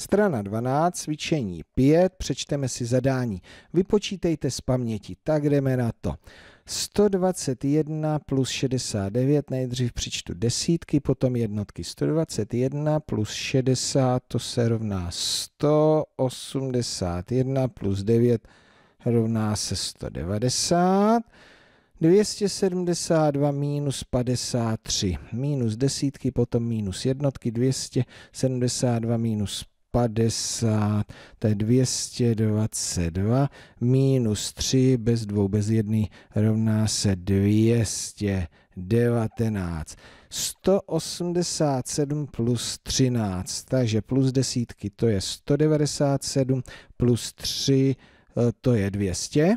Strana 12, cvičení 5, přečteme si zadání. Vypočítejte z paměti, tak jdeme na to. 121 plus 69, nejdřív přičtu desítky, potom jednotky. 121 plus 60, to se rovná 181 plus 9, rovná se 190. 272 minus 53. Minus desítky, potom minus jednotky, 272 minus 50, to je 222, minus 3 bez 2 bez 1 rovná se 219. 187 plus 13, takže plus desítky to je 197 plus 3 eh, to je 200.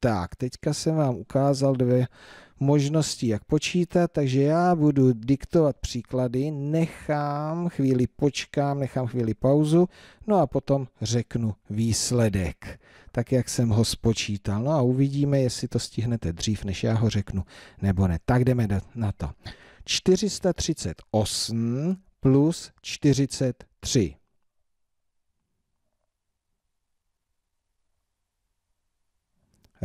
Tak, teďka jsem vám ukázal dvě možnosti, jak počítat, takže já budu diktovat příklady, nechám chvíli počkám, nechám chvíli pauzu, no a potom řeknu výsledek, tak jak jsem ho spočítal. No a uvidíme, jestli to stihnete dřív, než já ho řeknu, nebo ne. Tak jdeme na to. 438 plus 43.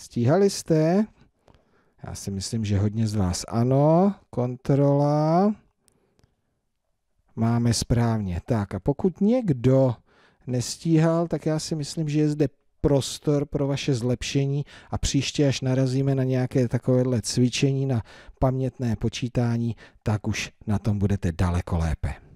Stíhali jste? Já si myslím, že hodně z vás ano. Kontrola. Máme správně. Tak a pokud někdo nestíhal, tak já si myslím, že je zde prostor pro vaše zlepšení a příště, až narazíme na nějaké takovéhle cvičení na pamětné počítání, tak už na tom budete daleko lépe.